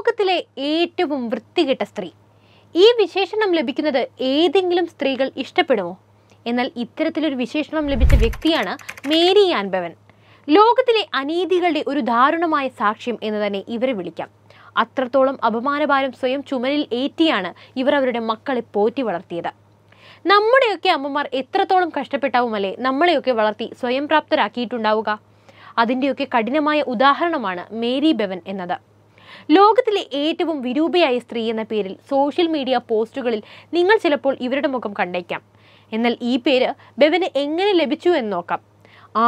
ലോകത്തിലെ ഏറ്റവും വൃത്തികെട്ട സ്ത്രീ ഈ വിശേഷണം ലഭിക്കുന്നത് ഏതെങ്കിലും സ്ത്രീകൾ ഇഷ്ടപ്പെടുമോ എന്നാൽ ഇത്തരത്തിലൊരു വിശേഷണം ലഭിച്ച വ്യക്തിയാണ് മേരി ആൻബവൻ ലോകത്തിലെ അനീതികളുടെ ഒരു ദാരുണമായ സാക്ഷ്യം എന്ന് തന്നെ ഇവരെ വിളിക്കാം അത്രത്തോളം അപമാനഭാരം സ്വയം ചുമലിൽ ഏറ്റിയാണ് ഇവർ അവരുടെ മക്കളെ പോറ്റി വളർത്തിയത് നമ്മുടെയൊക്കെ അമ്മമാർ എത്രത്തോളം കഷ്ടപ്പെട്ടാവുമല്ലേ നമ്മളെയൊക്കെ വളർത്തി സ്വയം പ്രാപ്തരാക്കിയിട്ടുണ്ടാവുക അതിൻ്റെയൊക്കെ കഠിനമായ ഉദാഹരണമാണ് മേരി ബെവൻ എന്നത് ലോകത്തിലെ ഏറ്റവും വിരൂപയായ സ്ത്രീ എന്ന പേരിൽ സോഷ്യൽ മീഡിയ പോസ്റ്റുകളിൽ നിങ്ങൾ ചിലപ്പോൾ ഇവരുടെ മുഖം കണ്ടേക്കാം എന്നാൽ ഈ പേര് ബെവന് എങ്ങനെ ലഭിച്ചു എന്ന് നോക്കാം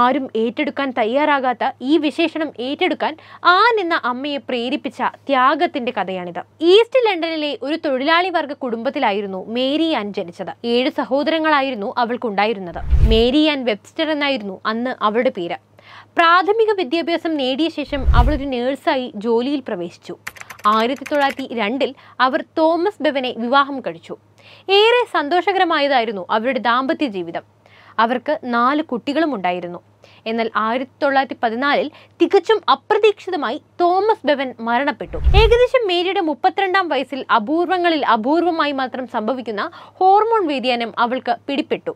ആരും ഏറ്റെടുക്കാൻ തയ്യാറാകാത്ത ഈ വിശേഷണം ഏറ്റെടുക്കാൻ ആൻ എന്ന അമ്മയെ പ്രേരിപ്പിച്ച ത്യാഗത്തിന്റെ കഥയാണിത് ഈസ്റ്റ് ലണ്ടനിലെ ഒരു തൊഴിലാളി വർഗ കുടുംബത്തിലായിരുന്നു മേരി ആൻ ജനിച്ചത് ഏഴ് സഹോദരങ്ങളായിരുന്നു അവൾക്കുണ്ടായിരുന്നത് മേരി ആൻ വെബ്സ്റ്റർ എന്നായിരുന്നു അന്ന് അവളുടെ പേര് പ്രാഥമിക വിദ്യാഭ്യാസം നേടിയ ശേഷം അവളൊരു നേഴ്സായി ജോലിയിൽ പ്രവേശിച്ചു ആയിരത്തി തൊള്ളായിരത്തി രണ്ടിൽ അവർ തോമസ് ബെവനെ വിവാഹം കഴിച്ചു ഏറെ സന്തോഷകരമായതായിരുന്നു അവരുടെ ദാമ്പത്യ ജീവിതം അവർക്ക് നാല് കുട്ടികളും ഉണ്ടായിരുന്നു എന്നാൽ ആയിരത്തി തൊള്ളായിരത്തി പതിനാലിൽ തികച്ചും അപ്രതീക്ഷിതമായി തോമസ് ബെവൻ മരണപ്പെട്ടു ഏകദേശം മേരിയുടെ മുപ്പത്തിരണ്ടാം വയസ്സിൽ അപൂർവങ്ങളിൽ അപൂർവമായി മാത്രം സംഭവിക്കുന്ന ഹോർമോൺ വ്യതിയാനം അവൾക്ക് പിടിപ്പെട്ടു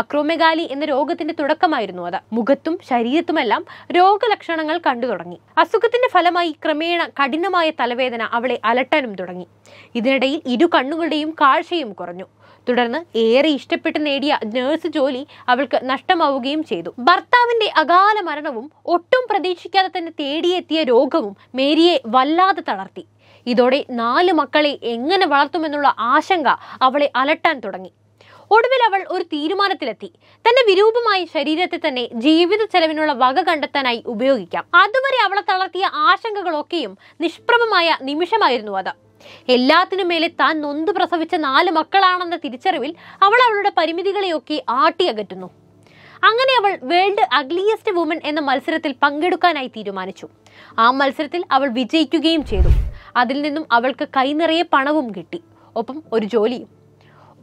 അക്രോമെഗാലി എന്ന രോഗത്തിന്റെ തുടക്കമായിരുന്നു അത് മുഖത്തും ശരീരത്തുമെല്ലാം രോഗലക്ഷണങ്ങൾ കണ്ടു തുടങ്ങി അസുഖത്തിന്റെ ഫലമായി ക്രമേണ കഠിനമായ തലവേദന അവളെ അലട്ടാനും തുടങ്ങി ഇതിനിടയിൽ ഇരു കണ്ണുകളുടെയും കാഴ്ചയും കുറഞ്ഞു തുടർന്ന് ഏറെ ഇഷ്ടപ്പെട്ട് നേടിയ നേഴ്സ് ജോലി അവൾക്ക് നഷ്ടമാവുകയും ചെയ്തു ഭർത്താവിന്റെ അകാല മരണവും ഒട്ടും പ്രതീക്ഷിക്കാതെ തന്നെ തേടിയെത്തിയ രോഗവും മേരിയെ വല്ലാതെ തളർത്തി ഇതോടെ നാല് മക്കളെ എങ്ങനെ വളർത്തുമെന്നുള്ള ആശങ്ക അവളെ അലട്ടാൻ തുടങ്ങി ഒടുവിൽ അവൾ ഒരു തീരുമാനത്തിലെത്തി തന്റെ വിരൂപമായ ശരീരത്തെ തന്നെ ജീവിത ചെലവിനുള്ള വക കണ്ടെത്താനായി ഉപയോഗിക്കാം അതുവരെ അവളെ തളർത്തിയ ആശങ്കകളൊക്കെയും നിഷ്പ്രഭമായ നിമിഷമായിരുന്നു അത് എല്ലാത്തിനും മേലെ താൻ നൊന്ത് പ്രസവിച്ച നാല് മക്കളാണെന്ന തിരിച്ചറിവിൽ അവൾ അവളുടെ പരിമിതികളെയൊക്കെ ആട്ടിയകറ്റുന്നു അങ്ങനെ അവൾ വേൾഡ് അഗ്ലിയസ്റ്റ് വുമൺ എന്ന മത്സരത്തിൽ പങ്കെടുക്കാനായി തീരുമാനിച്ചു ആ മത്സരത്തിൽ അവൾ വിജയിക്കുകയും ചെയ്തു അതിൽ നിന്നും അവൾക്ക് കൈനിറയെ പണവും കിട്ടി ഒപ്പം ഒരു ജോലിയും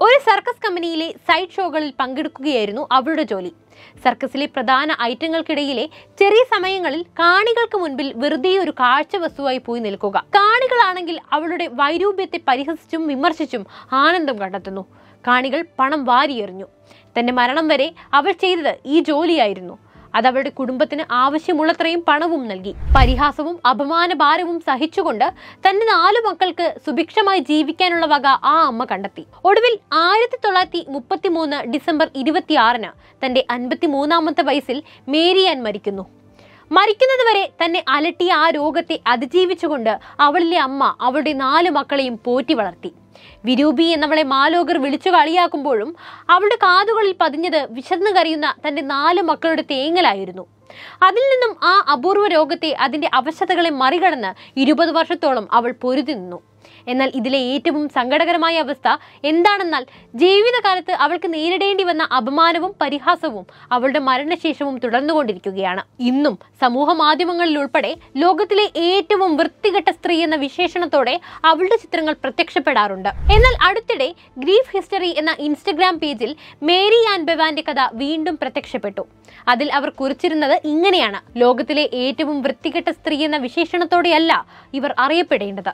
ഒരു സർക്കസ് കമ്പനിയിലെ സൈഡ് ഷോകളിൽ പങ്കെടുക്കുകയായിരുന്നു അവളുടെ ജോലി സർക്കസിലെ പ്രധാന ഐറ്റങ്ങൾക്കിടയിലെ ചെറിയ സമയങ്ങളിൽ കാണികൾക്ക് മുൻപിൽ വെറുതെ ഒരു കാഴ്ച വസ്തുവായി പോയി നിൽക്കുക കാണികളാണെങ്കിൽ അവളുടെ വൈരൂപ്യത്തെ പരിഹസിച്ചും വിമർശിച്ചും ആനന്ദം കണ്ടെത്തുന്നു കാണികൾ പണം വാരിയെറിഞ്ഞു തന്റെ മരണം വരെ അവൾ ചെയ്തത് ഈ ജോലിയായിരുന്നു അത് അവരുടെ കുടുംബത്തിന് ആവശ്യമുള്ളത്രയും പണവും നൽകി പരിഹാസവും അപമാനഭാരവും സഹിച്ചുകൊണ്ട് തന്റെ നാലു മക്കൾക്ക് സുഭിക്ഷമായി ജീവിക്കാനുള്ള വക ആ അമ്മ കണ്ടെത്തി ഒടുവിൽ ആയിരത്തി തൊള്ളായിരത്തി മുപ്പത്തി മൂന്ന് ഡിസംബർ ഇരുപത്തിയാറിന് തന്റെ അൻപത്തി മൂന്നാമത്തെ വയസ്സിൽ മേരിയാൻ മരിക്കുന്നു മരിക്കുന്നതുവരെ തന്നെ അലട്ടിയ ആ രോഗത്തെ അതിജീവിച്ചുകൊണ്ട് അവളിലെ അമ്മ അവളുടെ നാലു മക്കളെയും പോറ്റി വളർത്തി വിരൂപി എന്നവളെ മാലോകർ വിളിച്ചു കളിയാക്കുമ്പോഴും അവളുടെ കാതുകളിൽ പതിഞ്ഞത് വിശന്നു കരയുന്ന തൻ്റെ നാല് മക്കളുടെ തേങ്ങലായിരുന്നു അതിൽ നിന്നും ആ അപൂർവ രോഗത്തെ അതിൻ്റെ അവശതകളെ മറികടന്ന് ഇരുപത് വർഷത്തോളം അവൾ പൊരുതി നിന്നു എന്നാൽ ഇതിലെ ഏറ്റവും സങ്കടകരമായ അവസ്ഥ എന്താണെന്നാൽ ജീവിതകാലത്ത് അവൾക്ക് നേരിടേണ്ടി വന്ന അപമാനവും പരിഹാസവും അവളുടെ മരണശേഷവും തുടർന്നുകൊണ്ടിരിക്കുകയാണ് ഇന്നും സമൂഹ മാധ്യമങ്ങളിൽ ഉൾപ്പെടെ ലോകത്തിലെ ഏറ്റവും വൃത്തികെട്ട സ്ത്രീ എന്ന വിശേഷണത്തോടെ അവളുടെ ചിത്രങ്ങൾ പ്രത്യക്ഷപ്പെടാറുണ്ട് എന്നാൽ അടുത്തിടെ ഗ്രീഫ് ഹിസ്റ്ററി എന്ന ഇൻസ്റ്റഗ്രാം പേജിൽ മേരി ആൻഡ് ബെവാന്റെ കഥ വീണ്ടും പ്രത്യക്ഷപ്പെട്ടു അതിൽ അവർ കുറിച്ചിരുന്നത് ഇങ്ങനെയാണ് ലോകത്തിലെ ഏറ്റവും വൃത്തികെട്ട സ്ത്രീ എന്ന വിശേഷണത്തോടെയല്ല ഇവർ അറിയപ്പെടേണ്ടത്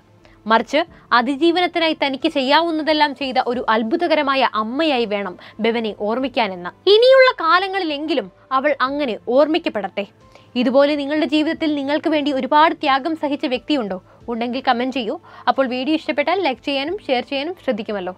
മറിച്ച് അതിജീവനത്തിനായി തനിക്ക് ചെയ്യാവുന്നതെല്ലാം ചെയ്ത ഒരു അത്ഭുതകരമായ അമ്മയായി വേണം ബെവനെ ഓർമ്മിക്കാനെന്ന് ഇനിയുള്ള കാലങ്ങളിലെങ്കിലും അവൾ അങ്ങനെ ഓർമ്മിക്കപ്പെടട്ടെ ഇതുപോലെ നിങ്ങളുടെ ജീവിതത്തിൽ നിങ്ങൾക്ക് വേണ്ടി ഒരുപാട് ത്യാഗം സഹിച്ച വ്യക്തിയുണ്ടോ ഉണ്ടെങ്കിൽ കമൻറ്റ് ചെയ്യൂ അപ്പോൾ വീഡിയോ ഇഷ്ടപ്പെട്ടാൽ ലൈക്ക് ചെയ്യാനും ഷെയർ ചെയ്യാനും ശ്രദ്ധിക്കുമല്ലോ